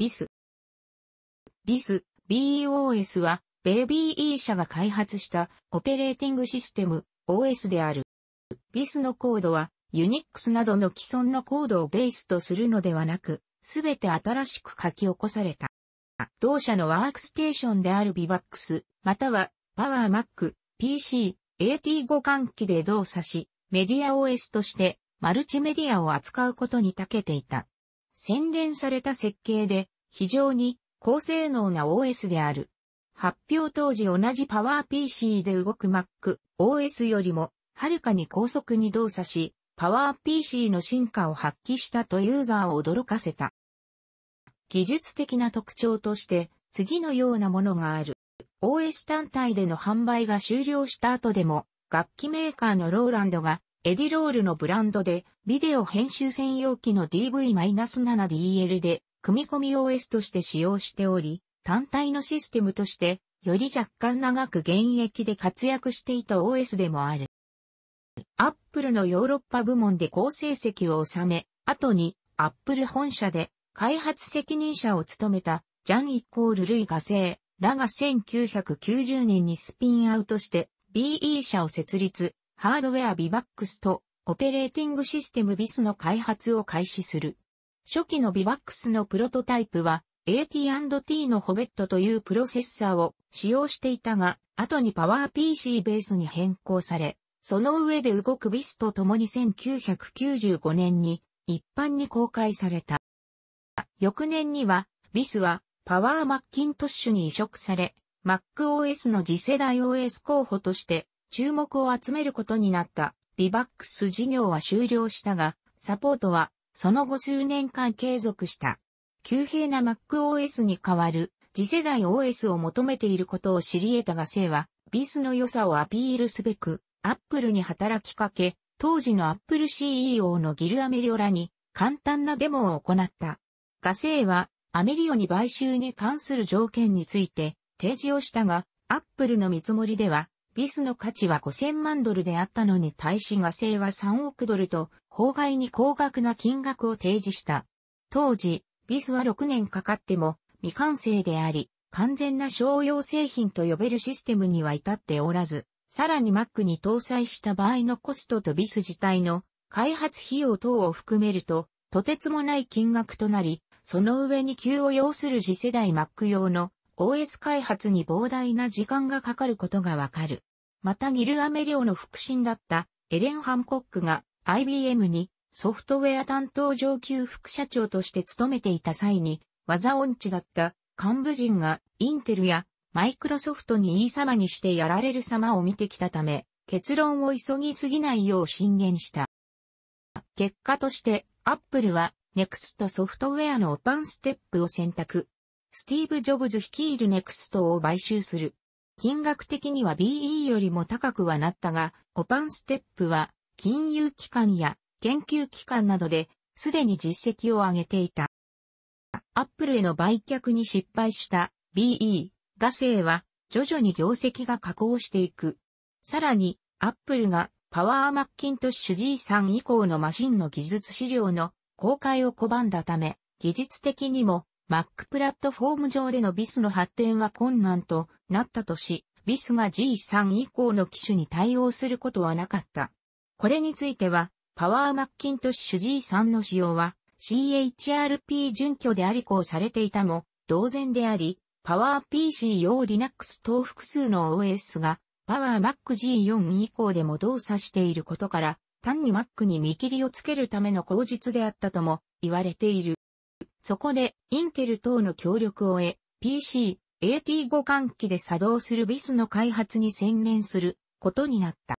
ビス。ビス、BOS は、ベイビー E 社が開発したオペレーティングシステム OS である。ビスのコードは Unix などの既存のコードをベースとするのではなく、すべて新しく書き起こされた。同社のワークステーションであるビバックス、またはパワーマック、PC、AT 互換機で動作し、メディア OS としてマルチメディアを扱うことに長けていた。洗練された設計で、非常に高性能な OS である。発表当時同じ PowerPC で動く Mac OS よりも、はるかに高速に動作し、PowerPC の進化を発揮したとユーザーを驚かせた。技術的な特徴として、次のようなものがある。OS 単体での販売が終了した後でも、楽器メーカーのローランドがエディロールのブランドで、ビデオ編集専用機の DV-7DL で、組み込み OS として使用しており、単体のシステムとして、より若干長く現役で活躍していた OS でもある。アップルのヨーロッパ部門で好成績を収め、後にアップル本社で開発責任者を務めたジャン・イコール・ルイ・ガセー、らが1990年にスピンアウトして BE 社を設立、ハードウェアビバックスとオペレーティングシステムビスの開発を開始する。初期のビバックスのプロトタイプは AT&T のホベットというプロセッサーを使用していたが、後にパワー p c ベースに変更され、その上で動くビスと共に1995年に一般に公開された。翌年にはビスはパワーマッキントッシュに移植され、MacOS の次世代 OS 候補として注目を集めることになったビバックス事業は終了したが、サポートはその後数年間継続した。急平な MacOS に代わる次世代 OS を求めていることを知り得たが生は、ビスの良さをアピールすべく、アップルに働きかけ、当時のアップル CEO のギル・アメリオらに簡単なデモを行った。ガセイはアメリオに買収に関する条件について提示をしたが、アップルの見積もりではビスの価値は5000万ドルであったのに対し画製は3億ドルと、法外に高額な金額を提示した。当時、ビスは6年かかっても未完成であり、完全な商用製品と呼べるシステムには至っておらず、さらに Mac に搭載した場合のコストとビス自体の開発費用等を含めると、とてつもない金額となり、その上に急を要する次世代 Mac 用の OS 開発に膨大な時間がかかることがわかる。またギルアメリオの腹心だったエレン・ハンコックが IBM にソフトウェア担当上級副社長として務めていた際に技音痴だった幹部人がインテルやマイクロソフトにいい様にしてやられる様を見てきたため結論を急ぎすぎないよう進言した。結果としてアップルは NEXT ソフトウェアのオパンステップを選択。スティーブ・ジョブズ率いるネクストを買収する。金額的には BE よりも高くはなったが、オパンステップは金融機関や研究機関などで、すでに実績を上げていた。アップルへの売却に失敗した BE ガセイは徐々に業績が下降していく。さらに、アップルがパワーマッキントッシュ G3 以降のマシンの技術資料の公開を拒んだため、技術的にも Mac プラットフォーム上での BIS の発展は困難となったとし、BIS が G3 以降の機種に対応することはなかった。これについては、パワーマッキントッシュ G3 の使用は CHRP 準拠でありこうされていたも、同然であり、パワー PC 用 Linux 等複数の OS が、パワー Mac G4 以降でも動作していることから、単に Mac に見切りをつけるための口実であったとも言われている。そこで、インテル等の協力を得、PC、AT 互換機で作動する BIS の開発に専念することになった。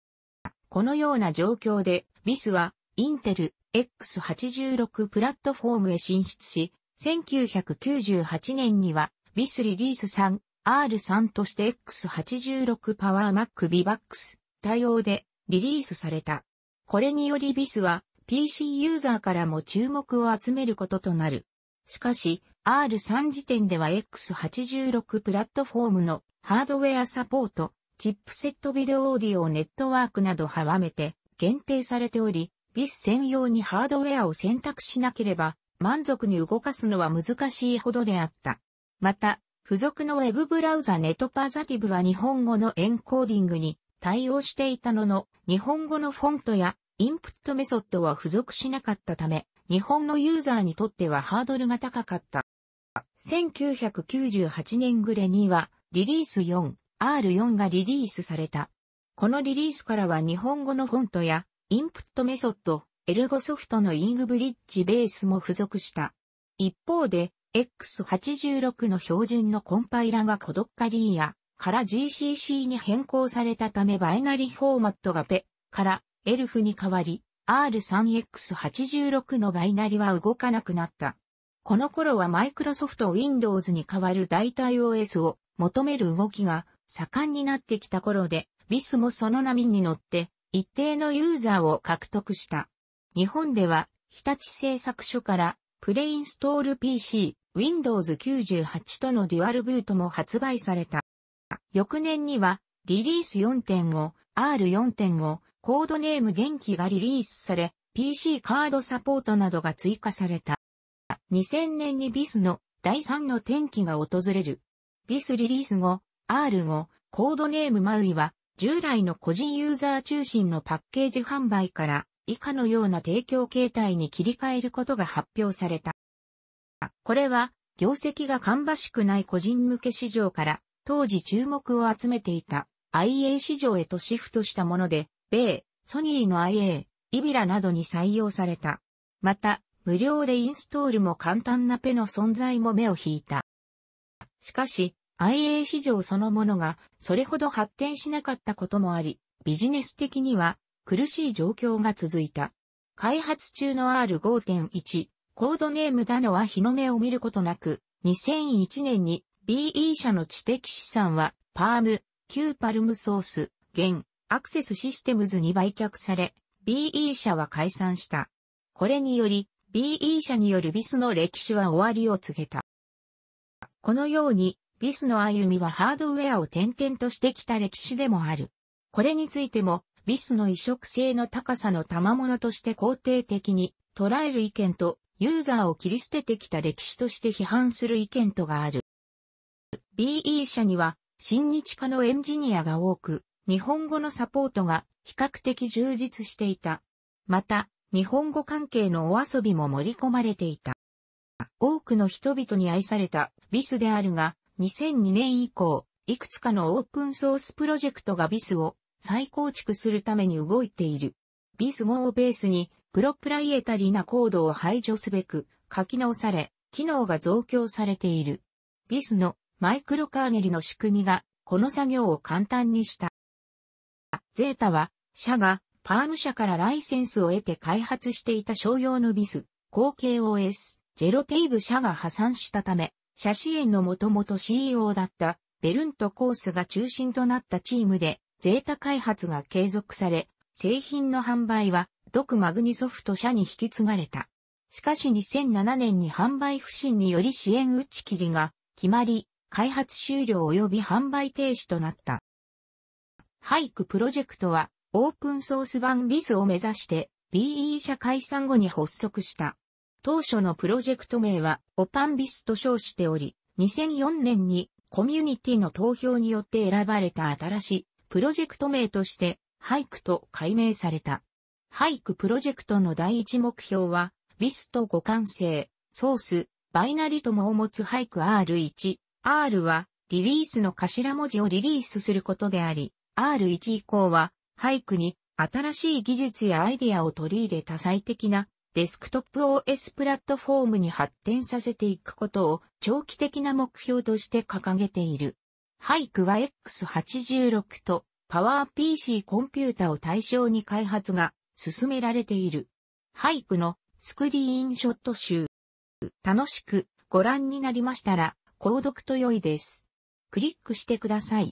このような状況で、BIS は、インテル X86 プラットフォームへ進出し、1998年には、BIS リリース3、R3 として X86 パワーマックビバックス対応でリリースされた。これにより BIS は PC ユーザーからも注目を集めることとなる。しかし、R3 時点では X86 プラットフォームのハードウェアサポート、チップセットビデオオーディオネットワークなど阻めて限定されており、BIS 専用にハードウェアを選択しなければ満足に動かすのは難しいほどであった。また、付属のウェブブラウザネットパーザティブは日本語のエンコーディングに対応していたのの、日本語のフォントやインプットメソッドは付属しなかったため、日本のユーザーにとってはハードルが高かった。1998年暮れにはリリース 4R4 がリリースされた。このリリースからは日本語のフォントやインプットメソッド、エルゴソフトのイングブリッジベースも付属した。一方で X86 の標準のコンパイラがコドッカリーやから GCC に変更されたためバイナリフォーマットがペからエルフに変わり、R3X86 のバイナリは動かなくなった。この頃はマイクロソフト Windows に代わる代替 OS を求める動きが盛んになってきた頃で、ビスもその波に乗って一定のユーザーを獲得した。日本では日立製作所からプレインストール PC、Windows 98とのデュアルブートも発売された。翌年にはリリース4.5、R4.5、コードネーム元気がリリースされ、PC カードサポートなどが追加された。2000年にビスの第3の転機が訪れる。ビスリリース後、R5、コードネームマウイは、従来の個人ユーザー中心のパッケージ販売から、以下のような提供形態に切り替えることが発表された。これは、業績が芳しくない個人向け市場から、当時注目を集めていた IA 市場へとシフトしたもので、米、ソニーの IA、イビラなどに採用された。また、無料でインストールも簡単なペの存在も目を引いた。しかし、IA 市場そのものがそれほど発展しなかったこともあり、ビジネス的には苦しい状況が続いた。開発中の R5.1、コードネームだのは日の目を見ることなく、2001年に BE 社の知的資産は、パーム、旧パルムソース、現、アクセスシステムズに売却され、BE 社は解散した。これにより、BE 社によるビスの歴史は終わりを告げた。このように、ビスの歩みはハードウェアを転々としてきた歴史でもある。これについても、ビスの移植性の高さの賜物として肯定的に捉える意見と、ユーザーを切り捨ててきた歴史として批判する意見とがある。BE 社には、親日家のエンジニアが多く、日本語のサポートが比較的充実していた。また、日本語関係のお遊びも盛り込まれていた。多くの人々に愛されたビスであるが、2002年以降、いくつかのオープンソースプロジェクトがビスを再構築するために動いている。ビス5をベースに、プロプライエタリーなコードを排除すべく、書き直され、機能が増強されている。ビスのマイクロカーネルの仕組みが、この作業を簡単にした。ゼータは、社が、パーム社からライセンスを得て開発していた商用のビス、後継 OS、ジェロテイブ社が破産したため、社支援のもともと CEO だったベルントコースが中心となったチームで、ゼータ開発が継続され、製品の販売は、ドクマグニソフト社に引き継がれた。しかし2007年に販売不振により支援打ち切りが決まり、開発終了及び販売停止となった。ハイクプロジェクトは、オープンソース版ビスを目指して、BE 社解散後に発足した。当初のプロジェクト名は、オパンビスと称しており、2004年にコミュニティの投票によって選ばれた新しいプロジェクト名として、ハイクと改名された。ハイクプロジェクトの第一目標は、ビスと互換性、ソース、バイナリともを持つイク R1。R は、リリースの頭文字をリリースすることであり、R1 以降は、俳句に新しい技術やアイデアを取り入れ多彩的なデスクトップ OS プラットフォームに発展させていくことを長期的な目標として掲げている。俳句は X86 とパワー PC コンピュータを対象に開発が進められている。俳句のスクリーンショット集。楽しくご覧になりましたら、購読と良いです。クリックしてください。